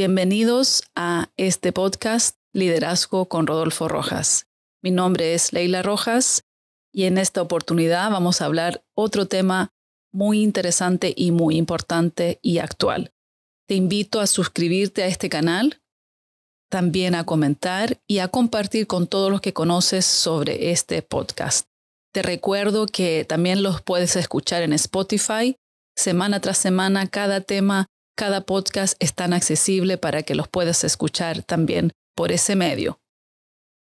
Bienvenidos a este podcast Liderazgo con Rodolfo Rojas. Mi nombre es Leila Rojas y en esta oportunidad vamos a hablar otro tema muy interesante y muy importante y actual. Te invito a suscribirte a este canal, también a comentar y a compartir con todos los que conoces sobre este podcast. Te recuerdo que también los puedes escuchar en Spotify semana tras semana cada tema cada podcast es tan accesible para que los puedas escuchar también por ese medio.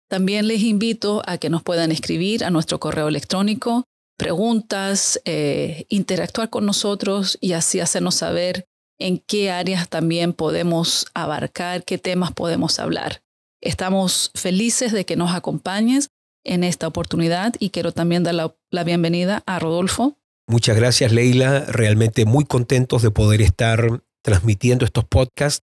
También les invito a que nos puedan escribir a nuestro correo electrónico, preguntas, eh, interactuar con nosotros y así hacernos saber en qué áreas también podemos abarcar, qué temas podemos hablar. Estamos felices de que nos acompañes en esta oportunidad y quiero también dar la bienvenida a Rodolfo. Muchas gracias Leila, realmente muy contentos de poder estar transmitiendo estos podcasts.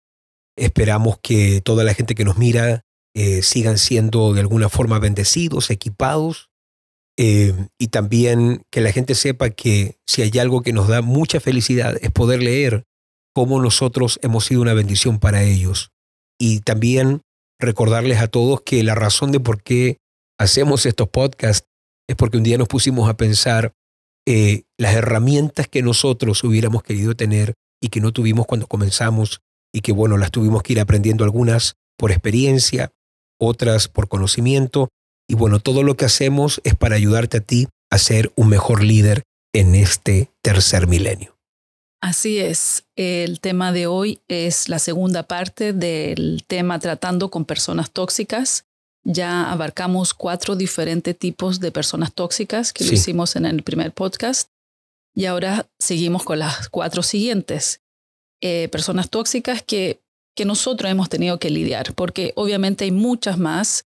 Esperamos que toda la gente que nos mira eh, sigan siendo de alguna forma bendecidos, equipados, eh, y también que la gente sepa que si hay algo que nos da mucha felicidad es poder leer cómo nosotros hemos sido una bendición para ellos. Y también recordarles a todos que la razón de por qué hacemos estos podcasts es porque un día nos pusimos a pensar eh, las herramientas que nosotros hubiéramos querido tener y que no tuvimos cuando comenzamos y que bueno, las tuvimos que ir aprendiendo algunas por experiencia, otras por conocimiento y bueno, todo lo que hacemos es para ayudarte a ti a ser un mejor líder en este tercer milenio. Así es, el tema de hoy es la segunda parte del tema tratando con personas tóxicas. Ya abarcamos cuatro diferentes tipos de personas tóxicas que lo hicimos en el primer podcast. Y ahora seguimos con las cuatro siguientes. Eh, personas tóxicas que, que nosotros hemos tenido que lidiar, porque obviamente hay muchas más,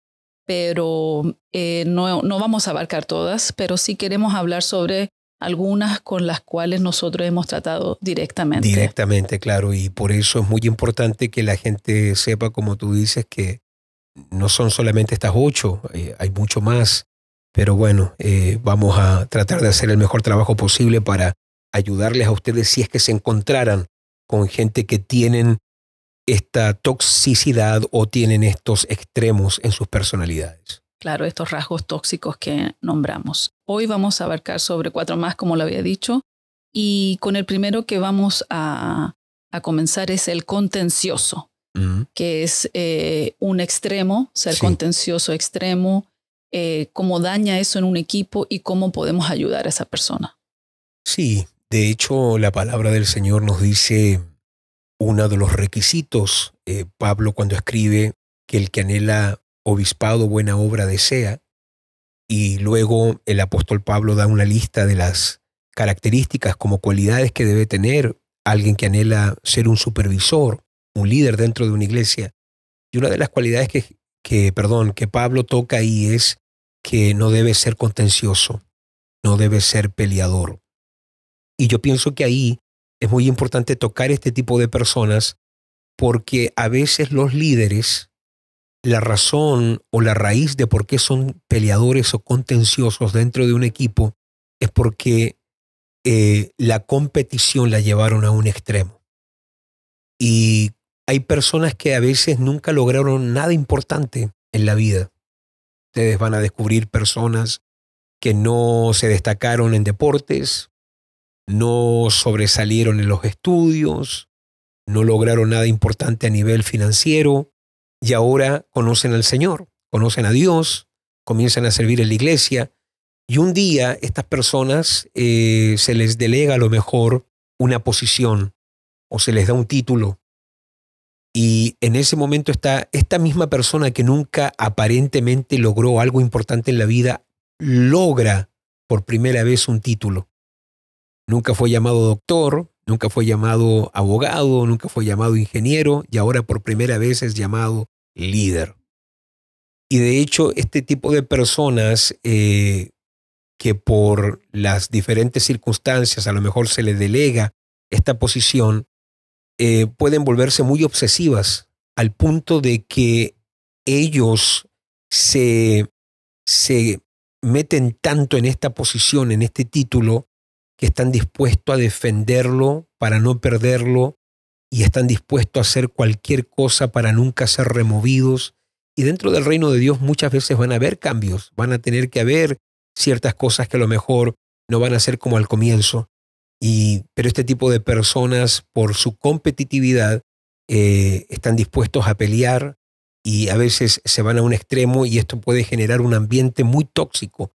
pero eh, no, vamos a abarcar todas, pero sí queremos hablar sobre algunas con las cuales nosotros hemos tratado directamente. Directamente, claro, y por eso es muy importante que la gente sepa, como tú dices, que no son solamente estas ocho, eh, hay mucho más. Pero bueno, eh, vamos a tratar de hacer el mejor trabajo posible para ayudarles a ustedes si es que se encontraran con gente que tienen esta toxicidad o tienen estos extremos en sus personalidades. Claro, estos rasgos tóxicos que nombramos. Hoy vamos a abarcar sobre cuatro más, como lo había dicho, y con el primero que vamos a, comenzar es el contencioso, mm. que es eh, un extremo, ser contencioso extremo, eh, cómo daña eso en un equipo y cómo podemos ayudar a esa persona. Sí, de hecho la palabra del Señor nos dice uno de los requisitos, eh, Pablo cuando escribe que el que anhela obispado buena obra desea, y luego el apóstol Pablo da una lista de las características como cualidades que debe tener alguien que anhela ser un supervisor, un líder dentro de una iglesia. Y una de las cualidades que, perdón, que Pablo toca ahí es que no debe ser contencioso, no debe ser peleador. Y yo pienso que ahí es muy importante tocar este tipo de personas porque a veces los líderes, la razón o la raíz de por qué son peleadores o contenciosos dentro de un equipo es porque eh, la competición la llevaron a un extremo. Y hay personas que a veces nunca lograron nada importante en la vida Ustedes van a descubrir personas que no se destacaron en deportes, no sobresalieron en los estudios, no lograron nada importante a nivel financiero y ahora conocen al Señor, conocen a Dios, comienzan a servir en la iglesia y un día estas personas eh, se les delega a lo mejor una posición o se les da un título y en ese momento está esta misma persona que nunca aparentemente logró algo importante en la vida, logra por primera vez un título. Nunca fue llamado doctor, nunca fue llamado abogado, nunca fue llamado ingeniero y ahora por primera vez es llamado líder. Y de hecho, este tipo de personas eh, que por las diferentes circunstancias a lo mejor se les delega esta posición, eh, pueden volverse muy obsesivas al punto de que ellos se, se meten tanto en esta posición, en este título, que están dispuestos a defenderlo para no perderlo y están dispuestos a hacer cualquier cosa para nunca ser removidos. Y dentro del reino de Dios muchas veces van a haber cambios, van a tener que haber ciertas cosas que a lo mejor no van a ser como al comienzo, pero este tipo de personas, por su competitividad, eh, están dispuestos a pelear y a veces se van a un extremo y esto puede generar un ambiente muy tóxico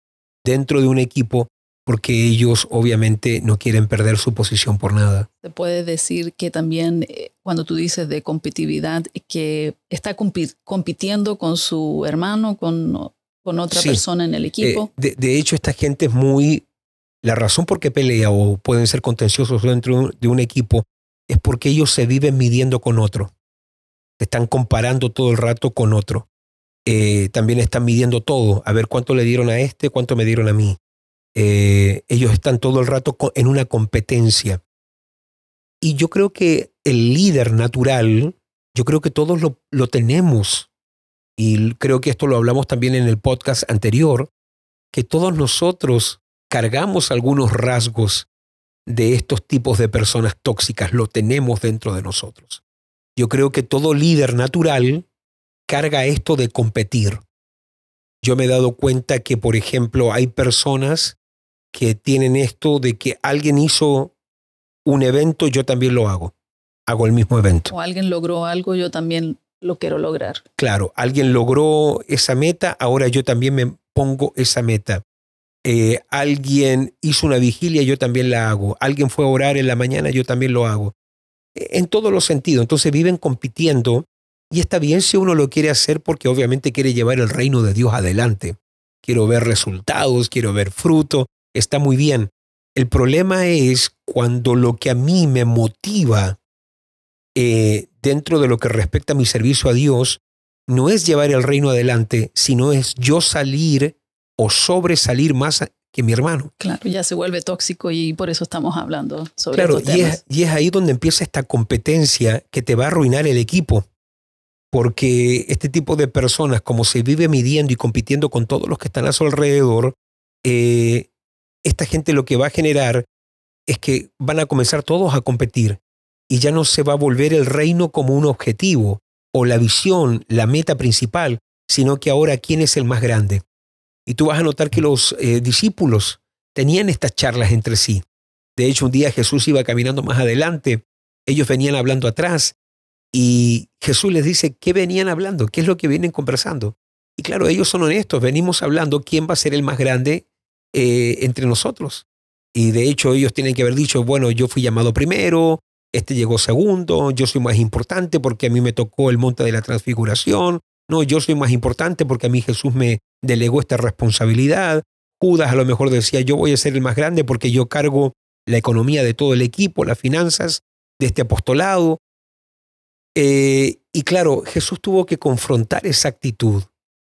dentro de un equipo porque ellos obviamente no quieren perder su posición por nada. Se puede decir que también eh, cuando tú dices de competitividad, que está compitiendo con su hermano, con, con otra persona en el eh, equipo. de, hecho, esta gente es muy la razón por qué pelea o pueden ser contenciosos dentro de un equipo es porque ellos se viven midiendo con otro. están comparando todo el rato con otro. Eh, también están midiendo todo, a ver cuánto le dieron a este, cuánto me dieron a mí. Eh, ellos están todo el rato en una competencia. Y yo creo que el líder natural, yo creo que todos lo, lo tenemos. Y creo que esto lo hablamos también en el podcast anterior, que todos nosotros cargamos algunos rasgos de estos tipos de personas tóxicas, lo tenemos dentro de nosotros. Yo creo que todo líder natural carga esto de competir. Yo me he dado cuenta que, por ejemplo, hay personas que tienen esto de que alguien hizo un evento, yo también lo hago. Hago el mismo evento. O alguien logró algo, yo también lo quiero lograr. Claro, alguien logró esa meta, ahora yo también me pongo esa meta. Eh, alguien hizo una vigilia, yo también la hago. Alguien fue a orar en la mañana, yo también lo hago. E-, en todos los sentidos. Entonces viven compitiendo y está bien si uno lo quiere hacer porque obviamente quiere llevar el reino de Dios adelante. Quiero ver resultados, quiero ver fruto. Está muy bien. El problema es cuando lo que a mí me motiva eh, dentro de lo que respecta a mi servicio a Dios no es llevar el reino adelante, sino es yo salir o sobresalir más que mi hermano. Claro, ya se vuelve tóxico y por eso estamos hablando sobre Y, es, ahí donde empieza esta competencia que te va a arruinar el equipo. Porque este tipo de personas, como se vive midiendo y compitiendo con todos los que están a su alrededor, eh, esta gente lo que va a generar es que van a comenzar todos a competir y ya no se va a volver el reino como un objetivo o la visión, la meta principal, sino que ahora quién es el más grande y tú vas a notar que los eh, discípulos tenían estas charlas entre sí. De hecho, un día Jesús iba caminando más adelante, ellos venían hablando atrás y Jesús les dice, ¿qué venían hablando? ¿Qué es lo que vienen conversando? Y claro, ellos son honestos, venimos hablando quién va a ser el más grande eh, entre nosotros. Y de hecho ellos tienen que haber dicho, bueno, yo fui llamado primero, este llegó segundo, yo soy más importante porque a mí me tocó el monte de la transfiguración, no, yo soy más importante porque a mí Jesús me, delegó esta responsabilidad. Judas a lo mejor decía, yo voy a ser el más grande porque yo cargo la economía de todo el equipo, las finanzas de este apostolado. Eh, y claro, Jesús tuvo que confrontar esa actitud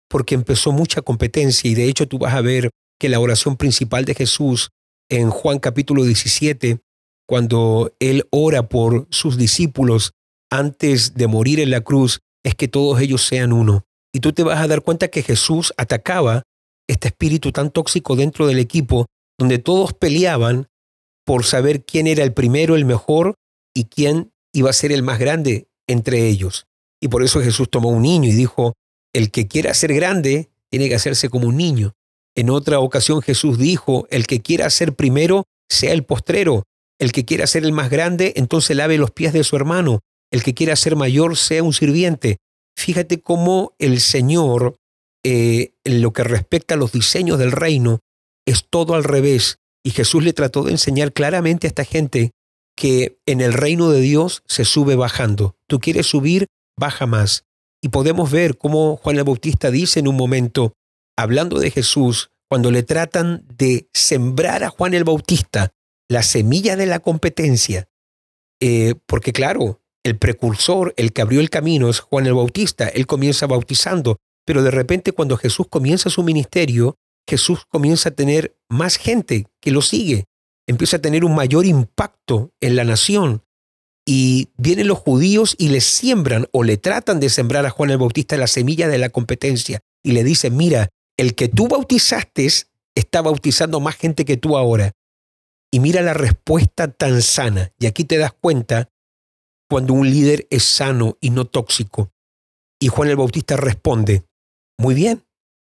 porque empezó mucha competencia y de hecho tú vas a ver que la oración principal de Jesús en Juan capítulo 17, cuando él ora por sus discípulos antes de morir en la cruz, es que todos ellos sean uno y tú te vas a dar cuenta que Jesús atacaba este espíritu tan tóxico dentro del equipo, donde todos peleaban por saber quién era el primero, el mejor, y quién iba a ser el más grande entre ellos. Y por eso Jesús tomó un niño y dijo, el que quiera ser grande tiene que hacerse como un niño. En otra ocasión Jesús dijo, el que quiera ser primero, sea el postrero. El que quiera ser el más grande, entonces lave los pies de su hermano. El que quiera ser mayor, sea un sirviente fíjate cómo el Señor, eh, en lo que respecta a los diseños del reino, es todo al revés. Y Jesús le trató de enseñar claramente a esta gente que en el reino de Dios se sube bajando. Tú quieres subir, baja más. Y podemos ver cómo Juan el Bautista dice en un momento, hablando de Jesús, cuando le tratan de sembrar a Juan el Bautista la semilla de la competencia, eh, porque claro, el precursor, el que abrió el camino, es Juan el Bautista. Él comienza bautizando, pero de repente cuando Jesús comienza su ministerio, Jesús comienza a tener más gente que lo sigue. Empieza a tener un mayor impacto en la nación. Y vienen los judíos y le siembran o le tratan de sembrar a Juan el Bautista la semilla de la competencia. Y le dicen, mira, el que tú bautizaste está bautizando más gente que tú ahora. Y mira la respuesta tan sana. Y aquí te das cuenta cuando un líder es sano y no tóxico. Y Juan el Bautista responde, muy bien,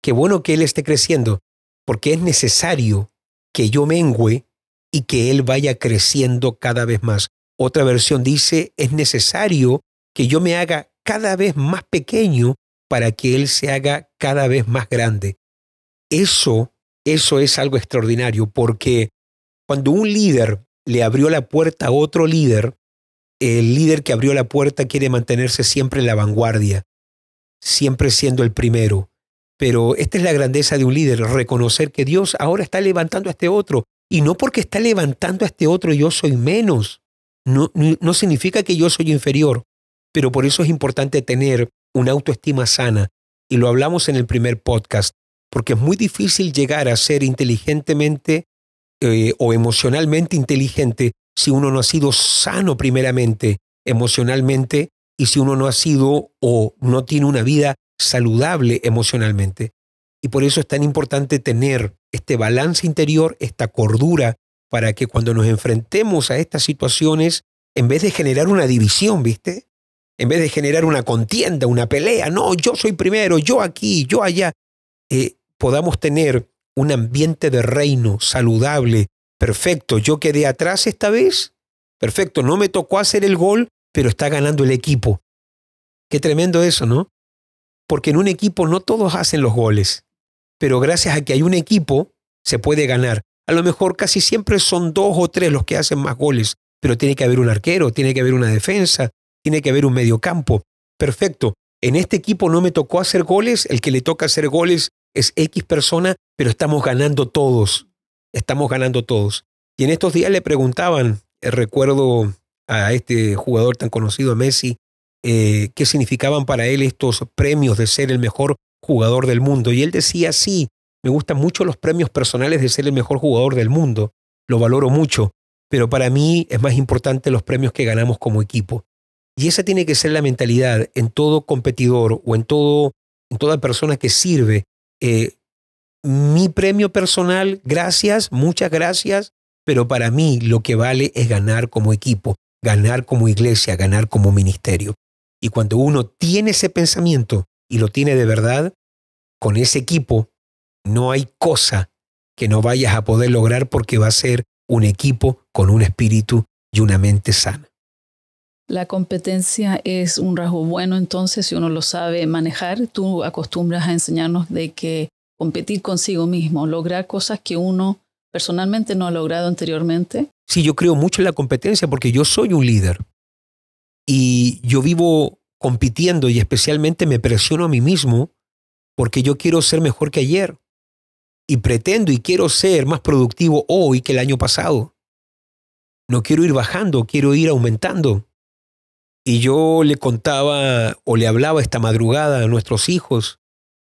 qué bueno que Él esté creciendo, porque es necesario que yo mengüe y que Él vaya creciendo cada vez más. Otra versión dice, es necesario que yo me haga cada vez más pequeño para que Él se haga cada vez más grande. Eso, eso es algo extraordinario, porque cuando un líder le abrió la puerta a otro líder, el líder que abrió la puerta quiere mantenerse siempre en la vanguardia, siempre siendo el primero. Pero esta es la grandeza de un líder, reconocer que Dios ahora está levantando a este otro. Y no porque está levantando a este otro yo soy menos. No, no significa que yo soy inferior. Pero por eso es importante tener una autoestima sana. Y lo hablamos en el primer podcast. Porque es muy difícil llegar a ser inteligentemente eh, o emocionalmente inteligente si uno no ha sido sano primeramente emocionalmente y si uno no ha sido o no tiene una vida saludable emocionalmente. Y por eso es tan importante tener este balance interior, esta cordura, para que cuando nos enfrentemos a estas situaciones, en vez de generar una división, ¿viste? En vez de generar una contienda, una pelea, no, yo soy primero, yo aquí, yo allá, eh, podamos tener un ambiente de reino saludable Perfecto, yo quedé atrás esta vez. Perfecto, no me tocó hacer el gol, pero está ganando el equipo. Qué tremendo eso, ¿no? Porque en un equipo no todos hacen los goles, pero gracias a que hay un equipo, se puede ganar. A lo mejor casi siempre son dos o tres los que hacen más goles, pero tiene que haber un arquero, tiene que haber una defensa, tiene que haber un medio campo Perfecto, en este equipo no me tocó hacer goles, el que le toca hacer goles es X persona, pero estamos ganando todos estamos ganando todos. Y en estos días le preguntaban, eh, recuerdo a este jugador tan conocido, a Messi, eh, qué significaban para él estos premios de ser el mejor jugador del mundo. Y él decía, sí, me gustan mucho los premios personales de ser el mejor jugador del mundo, lo valoro mucho, pero para mí es más importante los premios que ganamos como equipo. Y esa tiene que ser la mentalidad en todo competidor o en, todo, en toda persona que sirve. Eh, mi premio personal, gracias, muchas gracias, pero para mí lo que vale es ganar como equipo, ganar como iglesia, ganar como ministerio. Y cuando uno tiene ese pensamiento y lo tiene de verdad, con ese equipo no hay cosa que no vayas a poder lograr porque va a ser un equipo con un espíritu y una mente sana. La competencia es un rasgo bueno, entonces, si uno lo sabe manejar, tú acostumbras a enseñarnos de que competir consigo mismo, lograr cosas que uno personalmente no ha logrado anteriormente. Sí, yo creo mucho en la competencia porque yo soy un líder y yo vivo compitiendo y especialmente me presiono a mí mismo porque yo quiero ser mejor que ayer y pretendo y quiero ser más productivo hoy que el año pasado. No quiero ir bajando, quiero ir aumentando. Y yo le contaba o le hablaba esta madrugada a nuestros hijos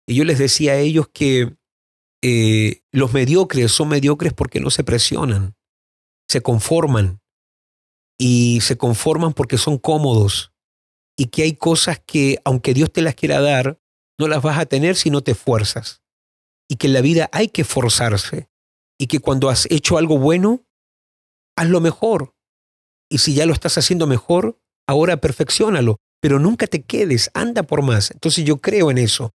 y yo les decía a ellos que eh, los mediocres son mediocres porque no se presionan, se conforman y se conforman porque son cómodos y que hay cosas que aunque Dios te las quiera dar, no las vas a tener si no te fuerzas y que en la vida hay que forzarse y que cuando has hecho algo bueno, hazlo mejor y si ya lo estás haciendo mejor, ahora perfeccionalo, pero nunca te quedes, anda por más. Entonces yo creo en eso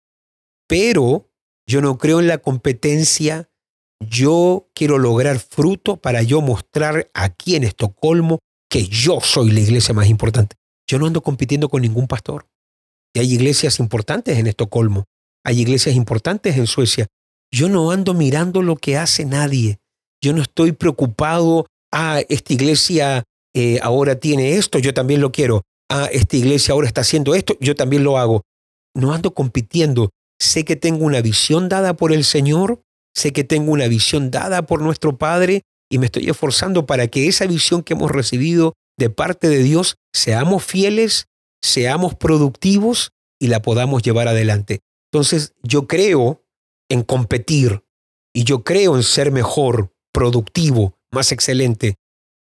pero yo no creo en la competencia. Yo quiero lograr fruto para yo mostrar aquí en Estocolmo que yo soy la iglesia más importante. Yo no ando compitiendo con ningún pastor. Y hay iglesias importantes en Estocolmo, hay iglesias importantes en Suecia. Yo no ando mirando lo que hace nadie. Yo no estoy preocupado, ah, esta iglesia eh, ahora tiene esto, yo también lo quiero. Ah, esta iglesia ahora está haciendo esto, yo también lo hago. No ando compitiendo sé que tengo una visión dada por el Señor, sé que tengo una visión dada por nuestro Padre y me estoy esforzando para que esa visión que hemos recibido de parte de Dios seamos fieles, seamos productivos y la podamos llevar adelante. Entonces yo creo en competir y yo creo en ser mejor, productivo, más excelente,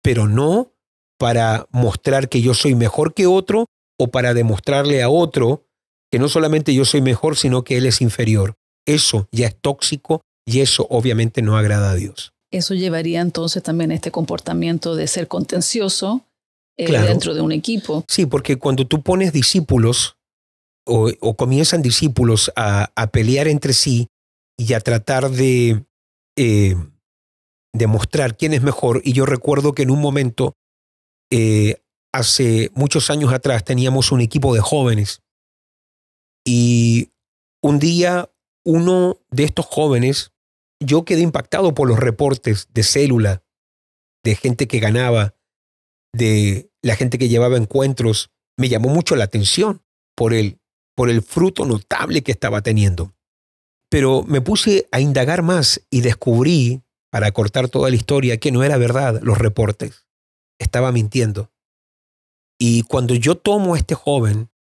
pero no para mostrar que yo soy mejor que otro o para demostrarle a otro que no solamente yo soy mejor, sino que Él es inferior. Eso ya es tóxico y eso obviamente no agrada a Dios. Eso llevaría entonces también a este comportamiento de ser contencioso eh, dentro de un equipo. Sí, porque cuando tú pones discípulos o, comienzan discípulos a, pelear entre sí y a tratar de eh, demostrar quién es mejor, y yo recuerdo que en un momento, eh, hace muchos años atrás, teníamos un equipo de jóvenes y un día uno de estos jóvenes, yo quedé impactado por los reportes de célula, de gente que ganaba, de la gente que llevaba encuentros. Me llamó mucho la atención por el, por el fruto notable que estaba teniendo. Pero me puse a indagar más y descubrí, para cortar toda la historia, que no era verdad los reportes. Estaba mintiendo. Y cuando yo tomo a este joven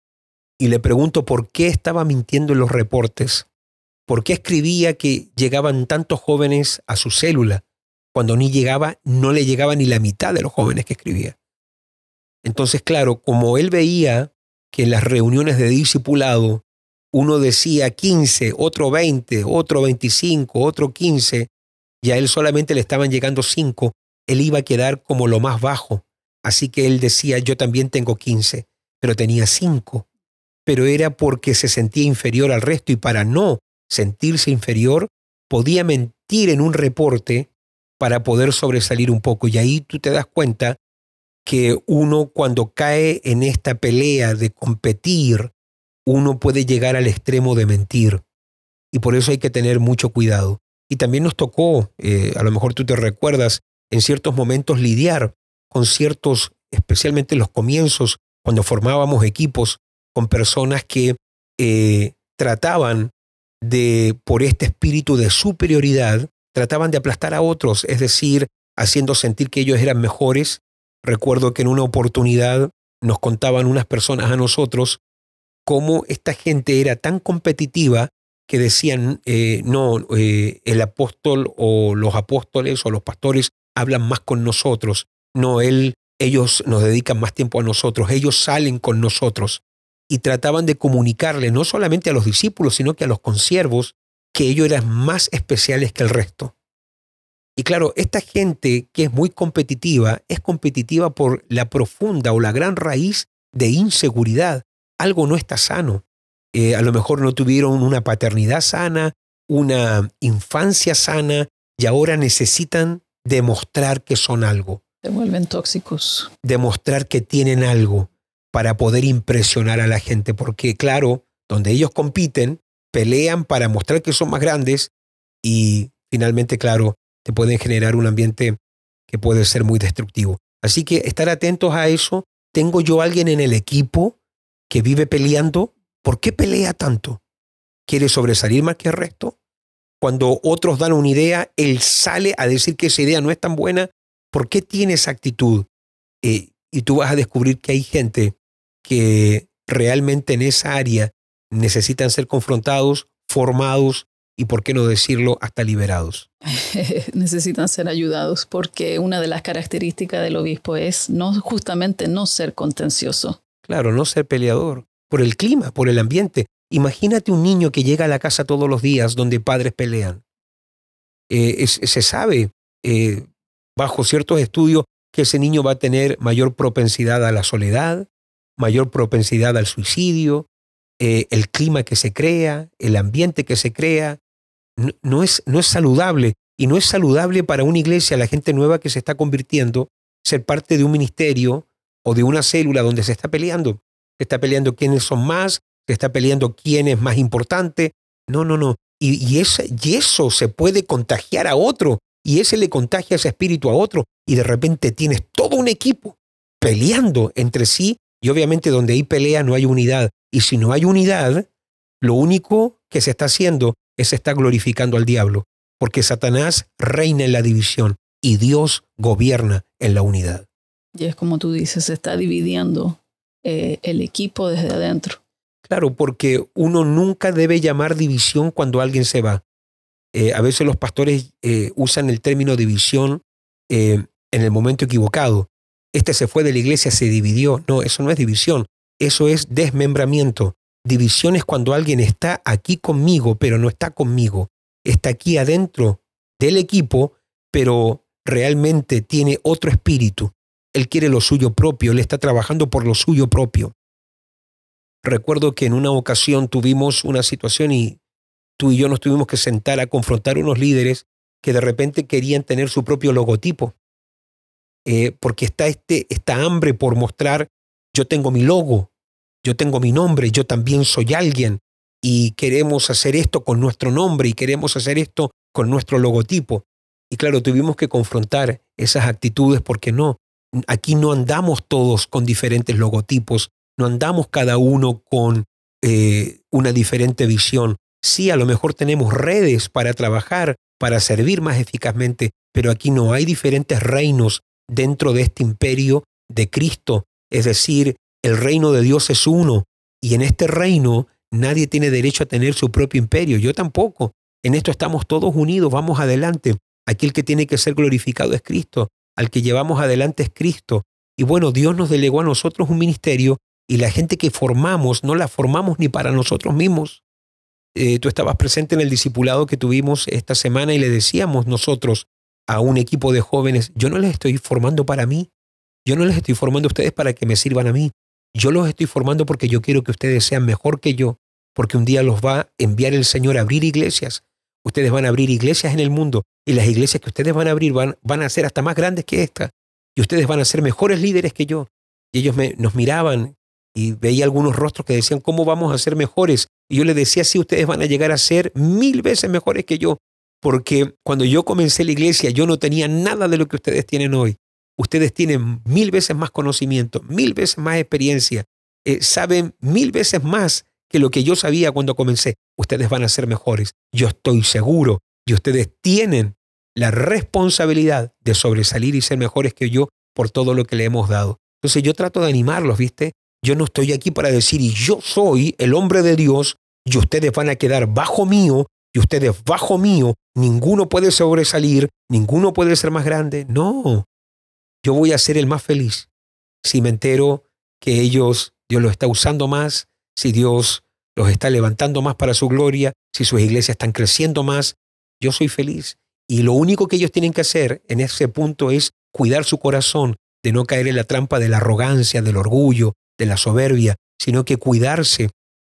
y le pregunto por qué estaba mintiendo en los reportes, por qué escribía que llegaban tantos jóvenes a su célula, cuando ni llegaba, no le llegaba ni la mitad de los jóvenes que escribía. Entonces, claro, como él veía que en las reuniones de discipulado uno decía 15, otro 20, otro 25, otro 15, y a él solamente le estaban llegando 5, él iba a quedar como lo más bajo. Así que él decía, yo también tengo 15, pero tenía 5 pero era porque se sentía inferior al resto y para no sentirse inferior podía mentir en un reporte para poder sobresalir un poco. Y ahí tú te das cuenta que uno cuando cae en esta pelea de competir, uno puede llegar al extremo de mentir. Y por eso hay que tener mucho cuidado. Y también nos tocó, eh, a lo mejor tú te recuerdas, en ciertos momentos lidiar con ciertos, especialmente los comienzos, cuando formábamos equipos, con personas que eh, trataban de, por este espíritu de superioridad, trataban de aplastar a otros, es decir, haciendo sentir que ellos eran mejores. Recuerdo que en una oportunidad nos contaban unas personas a nosotros cómo esta gente era tan competitiva que decían, eh, no, eh, el apóstol o los apóstoles o los pastores hablan más con nosotros, no, él, ellos nos dedican más tiempo a nosotros, ellos salen con nosotros y trataban de comunicarle no solamente a los discípulos, sino que a los consiervos, que ellos eran más especiales que el resto. Y claro, esta gente que es muy competitiva, es competitiva por la profunda o la gran raíz de inseguridad. Algo no está sano. Eh, a lo mejor no tuvieron una paternidad sana, una infancia sana, y ahora necesitan demostrar que son algo. Se vuelven tóxicos. Demostrar que tienen algo para poder impresionar a la gente, porque claro, donde ellos compiten, pelean para mostrar que son más grandes y finalmente, claro, te pueden generar un ambiente que puede ser muy destructivo. Así que estar atentos a eso. Tengo yo a alguien en el equipo que vive peleando. ¿Por qué pelea tanto? ¿Quiere sobresalir más que el resto? Cuando otros dan una idea, él sale a decir que esa idea no es tan buena. ¿Por qué tiene esa actitud? Eh, y tú vas a descubrir que hay gente que realmente en esa área necesitan ser confrontados, formados y, por qué no decirlo, hasta liberados. necesitan ser ayudados porque una de las características del obispo es no, justamente no ser contencioso. Claro, no ser peleador, por el clima, por el ambiente. Imagínate un niño que llega a la casa todos los días donde padres pelean. Eh, se sabe, eh, bajo ciertos estudios, que ese niño va a tener mayor propensidad a la soledad, mayor propensidad al suicidio, eh, el clima que se crea, el ambiente que se crea. No, es, no es saludable y no es saludable para una iglesia, la gente nueva que se está convirtiendo, ser parte de un ministerio o de una célula donde se está peleando. Se está peleando quiénes son más, se está peleando quién es más importante. No, no, no. Y, y eso se puede contagiar a otro y ese le contagia ese espíritu a otro y de repente tienes todo un equipo peleando entre sí y obviamente donde hay pelea no hay unidad. Y si no hay unidad, lo único que se está haciendo es estar glorificando al diablo, porque Satanás reina en la división y Dios gobierna en la unidad. Y es como tú dices, se está dividiendo eh, el equipo desde adentro. Claro, porque uno nunca debe llamar división cuando alguien se va. Eh, a veces los pastores eh, usan el término división en el momento equivocado este se fue de la iglesia, se dividió. No, eso no es división, eso es desmembramiento. División es cuando alguien está aquí conmigo, pero no está conmigo. Está aquí adentro del equipo, pero realmente tiene otro espíritu. Él quiere lo suyo propio, él está trabajando por lo suyo propio. Recuerdo que en una ocasión tuvimos una situación y tú y yo nos tuvimos que sentar a confrontar unos líderes que de repente querían tener su propio logotipo. Eh, porque está este, esta hambre por mostrar, yo tengo mi logo, yo tengo mi nombre, yo también soy alguien, y queremos hacer esto con nuestro nombre, y queremos hacer esto con nuestro logotipo. Y claro, tuvimos que confrontar esas actitudes porque no, aquí no andamos todos con diferentes logotipos, no andamos cada uno con eh, una diferente visión. Sí, a lo mejor tenemos redes para trabajar, para servir más eficazmente, pero aquí no hay diferentes reinos dentro de este imperio de Cristo. Es decir, el reino de Dios es uno y en este reino nadie tiene derecho a tener su propio imperio. Yo tampoco. En esto estamos todos unidos, vamos adelante. Aquel que tiene que ser glorificado es Cristo, al que llevamos adelante es Cristo. Y bueno, Dios nos delegó a nosotros un ministerio y la gente que formamos no la formamos ni para nosotros mismos. Eh, tú estabas presente en el discipulado que tuvimos esta semana y le decíamos nosotros, a un equipo de jóvenes, yo no les estoy formando para mí, yo no les estoy formando a ustedes para que me sirvan a mí, yo los estoy formando porque yo quiero que ustedes sean mejor que yo, porque un día los va a enviar el Señor a abrir iglesias, ustedes van a abrir iglesias en el mundo y las iglesias que ustedes van a abrir van, a ser hasta más grandes que esta y ustedes van a ser mejores líderes que yo. Y ellos me, nos miraban y veía algunos rostros que decían, ¿cómo vamos a ser mejores? Y yo les decía, sí, ustedes van a llegar a ser mil veces mejores que yo, porque cuando yo comencé la iglesia yo no tenía nada de lo que ustedes tienen hoy. Ustedes tienen mil veces más conocimiento, mil veces más experiencia, eh, saben mil veces más que lo que yo sabía cuando comencé. Ustedes van a ser mejores, yo estoy seguro, y ustedes tienen la responsabilidad de sobresalir y ser mejores que yo por todo lo que le hemos dado. Entonces yo trato de animarlos, ¿viste? Yo no estoy aquí para decir, y yo soy el hombre de Dios, y ustedes van a quedar bajo mío y ustedes bajo mío, ninguno puede sobresalir, ninguno puede ser más grande. No, yo voy a ser el más feliz si me entero que ellos, Dios los está usando más, si Dios los está levantando más para su gloria, si sus iglesias están creciendo más. Yo soy feliz. Y lo único que ellos tienen que hacer en ese punto es cuidar su corazón de no caer en la trampa de la arrogancia, del orgullo, de la soberbia, sino que cuidarse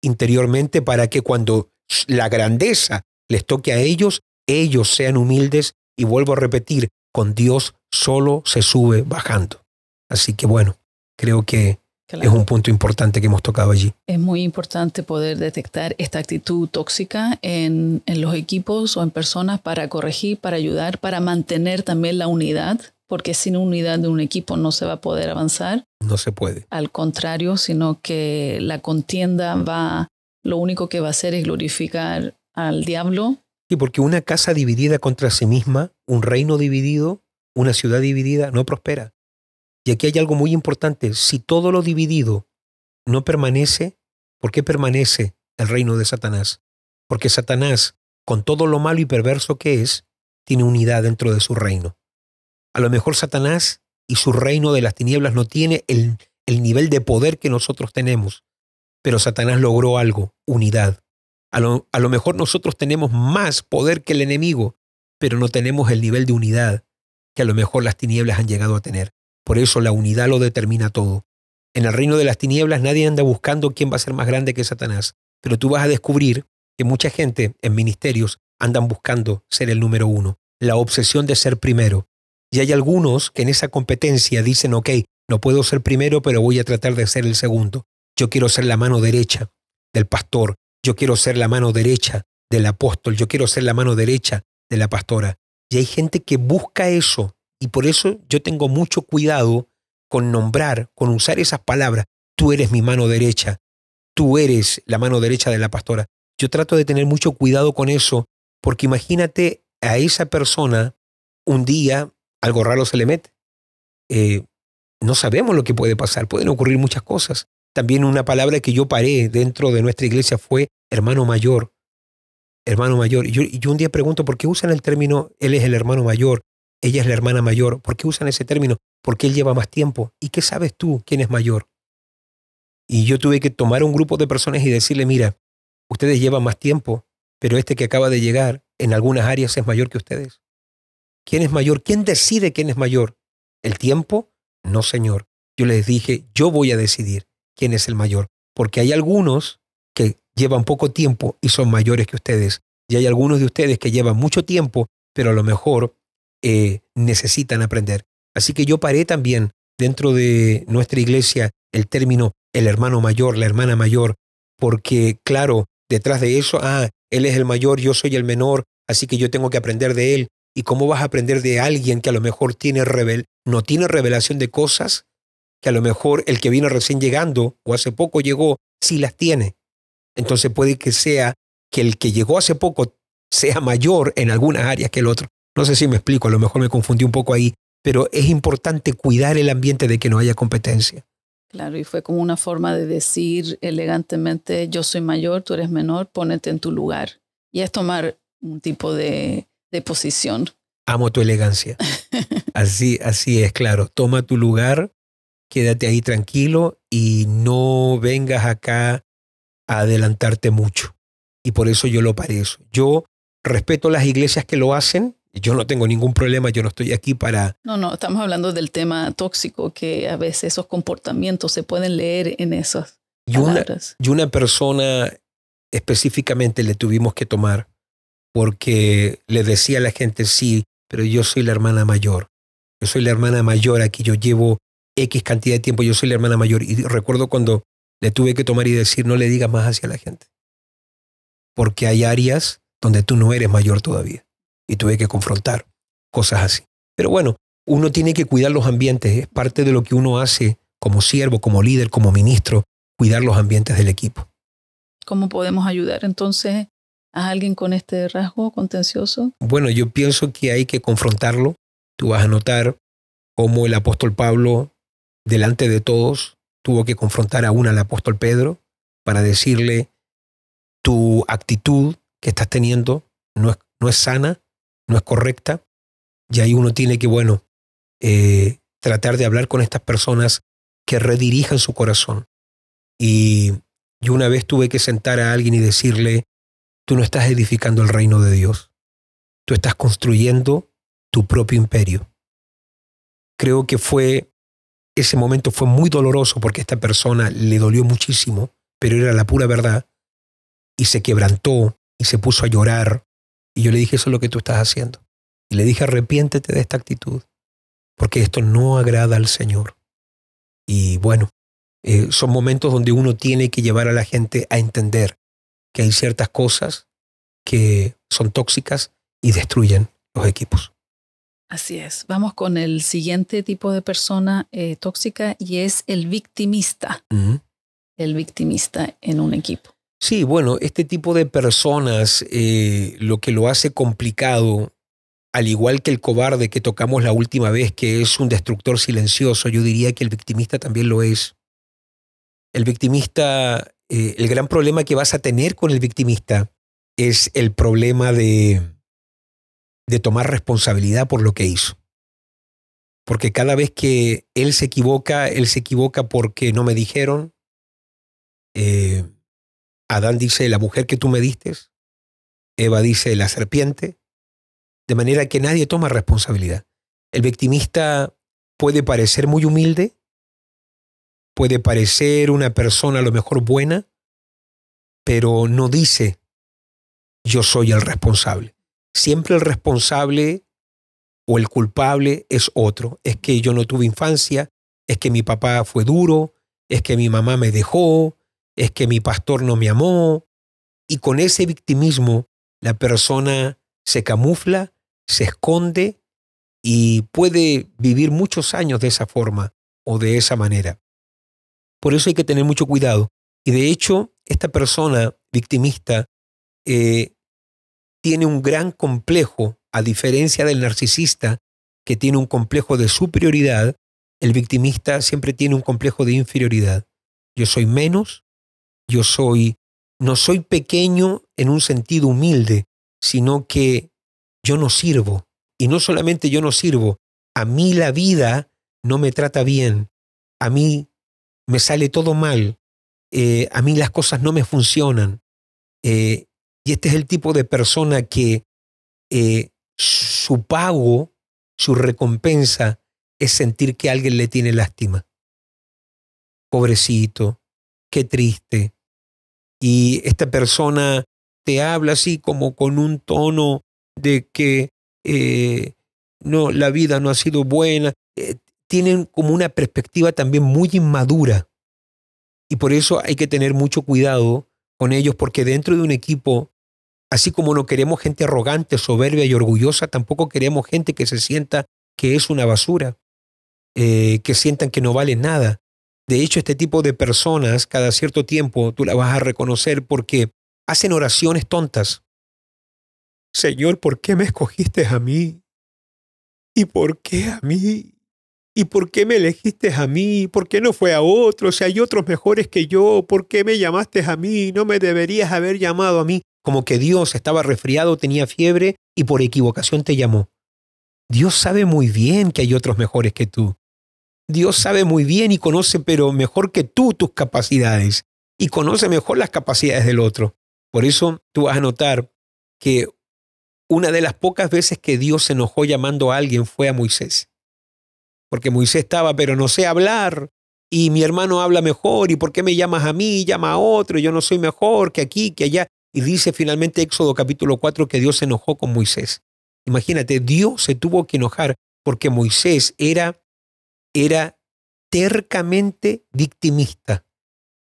interiormente para que cuando la grandeza les toque a ellos, ellos sean humildes y vuelvo a repetir, con Dios solo se sube bajando. Así que bueno, creo que es un punto importante que hemos tocado allí. Es muy importante poder detectar esta actitud tóxica en, en los equipos o en personas para corregir, para ayudar, para mantener también la unidad porque sin unidad de un equipo no se va a poder avanzar. No se puede. Al contrario, sino que la contienda va lo único que va a hacer es glorificar al diablo. Y porque una casa dividida contra sí misma, un reino dividido, una ciudad dividida, no prospera. Y aquí hay algo muy importante. Si todo lo dividido no permanece, ¿por qué permanece el reino de Satanás? Porque Satanás, con todo lo malo y perverso que es, tiene unidad dentro de su reino. A lo mejor Satanás y su reino de las tinieblas no tiene el nivel de poder que nosotros tenemos, pero Satanás logró algo, unidad. A lo, mejor nosotros tenemos más poder que el enemigo, pero no tenemos el nivel de unidad que a lo mejor las tinieblas han llegado a tener. Por eso la unidad lo determina todo. En el reino de las tinieblas nadie anda buscando quién va a ser más grande que Satanás, pero tú vas a descubrir que mucha gente en ministerios andan buscando ser el número uno, la obsesión de ser primero. Y hay algunos que en esa competencia dicen, ok, no puedo ser primero, pero voy a tratar de ser el segundo. Yo quiero ser la mano derecha del pastor. Yo quiero ser la mano derecha del apóstol. Yo quiero ser la mano derecha de la pastora. Y hay gente que busca eso. Y por eso yo tengo mucho cuidado con nombrar, con usar esas palabras. Tú eres mi mano derecha. Tú eres la mano derecha de la pastora. Yo trato de tener mucho cuidado con eso, porque imagínate a esa persona un día algo raro se le mete. Eh, no sabemos lo que puede pasar, pueden ocurrir muchas cosas. También una palabra que yo paré dentro de nuestra iglesia fue hermano mayor. Hermano mayor. Y yo, un día pregunto, ¿por qué usan el término él es el hermano mayor? Ella es la hermana mayor. ¿Por qué usan ese término? Porque él lleva más tiempo. ¿Y qué sabes tú quién es mayor? Y yo tuve que tomar un grupo de personas y decirle, mira, ustedes llevan más tiempo, pero este que acaba de llegar en algunas áreas es mayor que ustedes. ¿Quién es mayor? ¿Quién decide quién es mayor? ¿El tiempo? No, Señor. Yo les dije, yo voy a decidir quién es el mayor, porque hay algunos que llevan poco tiempo y son mayores que ustedes, y hay algunos de ustedes que llevan mucho tiempo, pero a lo mejor eh, necesitan aprender. Así que yo paré también dentro de nuestra iglesia el término el hermano mayor, la hermana mayor, porque claro, detrás de eso, ah, él es el mayor, yo soy el menor, así que yo tengo que aprender de él. ¿Y cómo vas a aprender de alguien que a lo mejor tiene no tiene revelación de cosas que a lo mejor el que vino recién llegando o hace poco llegó, sí las tiene. Entonces puede que sea que el que llegó hace poco sea mayor en alguna área que el otro. No sé si me explico, a lo mejor me confundí un poco ahí, pero es importante cuidar el ambiente de que no haya competencia. Claro, y fue como una forma de decir elegantemente, yo soy mayor, tú eres menor, pónete en tu lugar. Y es tomar un tipo de, de posición. Amo tu elegancia. así, así es, claro. Toma tu lugar quédate ahí tranquilo y no vengas acá a adelantarte mucho. Y por eso yo lo parezco. Yo respeto las iglesias que lo hacen. Yo no tengo ningún problema, yo no estoy aquí para... No, no, estamos hablando del tema tóxico, que a veces esos comportamientos se pueden leer en esas palabras. y una persona específicamente le tuvimos que tomar porque le decía a la gente, sí, pero yo soy la hermana mayor. Yo soy la hermana mayor aquí, yo llevo X cantidad de tiempo. Yo soy la hermana mayor y recuerdo cuando le tuve que tomar y decir, no le digas más hacia la gente. Porque hay áreas donde tú no eres mayor todavía. Y tuve que confrontar cosas así. Pero bueno, uno tiene que cuidar los ambientes. Es parte de lo que uno hace como siervo, como líder, como ministro, cuidar los ambientes del equipo. ¿Cómo podemos ayudar entonces a alguien con este rasgo contencioso? Bueno, yo pienso que hay que confrontarlo. Tú vas a notar cómo el apóstol Pablo delante de todos, tuvo que confrontar a aún al apóstol Pedro para decirle, tu actitud que estás teniendo no es, sana, no es correcta, y ahí uno tiene que, bueno, eh, tratar de hablar con estas personas que redirijan su corazón. Y yo una vez tuve que sentar a alguien y decirle, tú no estás edificando el reino de Dios, tú estás construyendo tu propio imperio. Creo que fue ese momento fue muy doloroso porque esta persona le dolió muchísimo, pero era la pura verdad, y se quebrantó y se puso a llorar. Y yo le dije, eso es lo que tú estás haciendo. Y le dije, arrepiéntete de esta actitud, porque esto no agrada al Señor. Y bueno, eh, son momentos donde uno tiene que llevar a la gente a entender que hay ciertas cosas que son tóxicas y destruyen los equipos. Así es. Vamos con el siguiente tipo de persona eh, tóxica y es el victimista. El victimista en un equipo. Sí, bueno, este tipo de personas eh, lo que lo hace complicado, al igual que el cobarde que tocamos la última vez, que es un destructor silencioso, yo diría que el victimista también lo es. El victimista, eh, el gran problema que vas a tener con el victimista es el problema de de tomar responsabilidad por lo que hizo. Porque cada vez que él se equivoca, él se equivoca porque no me dijeron. Eh, Adán dice, la mujer que tú me diste. Eva dice, la serpiente. De manera que nadie toma responsabilidad. El victimista puede parecer muy humilde, puede parecer una persona a lo mejor buena, pero no dice, yo soy el responsable siempre el responsable o el culpable es otro. Es que yo no tuve infancia, es que mi papá fue duro, es que mi mamá me dejó, es que mi pastor no me amó. Y con ese victimismo la persona se camufla, se esconde y puede vivir muchos años de esa forma o de esa manera. Por eso hay que tener mucho cuidado. Y de hecho, esta persona victimista eh, tiene un gran complejo, a diferencia del narcisista, que tiene un complejo de superioridad, el victimista siempre tiene un complejo de inferioridad. Yo soy menos, yo soy, no soy pequeño en un sentido humilde, sino que yo no sirvo. Y no solamente yo no sirvo, a mí la vida no me trata bien, a mí me sale todo mal, eh, a mí las cosas no me funcionan. Eh, y este es el tipo de persona que eh, su pago, su recompensa es sentir que alguien le tiene lástima. Pobrecito, qué triste. Y esta persona te habla así como con un tono de que eh, no, la vida no ha sido buena. Eh, tienen como una perspectiva también muy inmadura. Y por eso hay que tener mucho cuidado con ellos, porque dentro de un equipo Así como no queremos gente arrogante, soberbia y orgullosa, tampoco queremos gente que se sienta que es una basura, eh, que sientan que no vale nada. De hecho, este tipo de personas, cada cierto tiempo, tú la vas a reconocer porque hacen oraciones tontas. Señor, ¿por qué me escogiste a mí? ¿Y por qué a mí? ¿Y por qué me elegiste a mí? ¿Por qué no fue a otro? Si hay otros mejores que yo, ¿por qué me llamaste a mí? No me deberías haber llamado a mí como que Dios estaba resfriado, tenía fiebre y por equivocación te llamó. Dios sabe muy bien que hay otros mejores que tú. Dios sabe muy bien y conoce, pero mejor que tú, tus capacidades. Y conoce mejor las capacidades del otro. Por eso tú vas a notar que una de las pocas veces que Dios se enojó llamando a alguien fue a Moisés. Porque Moisés estaba, pero no sé hablar, y mi hermano habla mejor, y por qué me llamas a mí, llama a otro, yo no soy mejor que aquí, que allá. Y dice finalmente Éxodo capítulo 4 que Dios se enojó con Moisés. Imagínate, Dios se tuvo que enojar porque Moisés era, era tercamente victimista.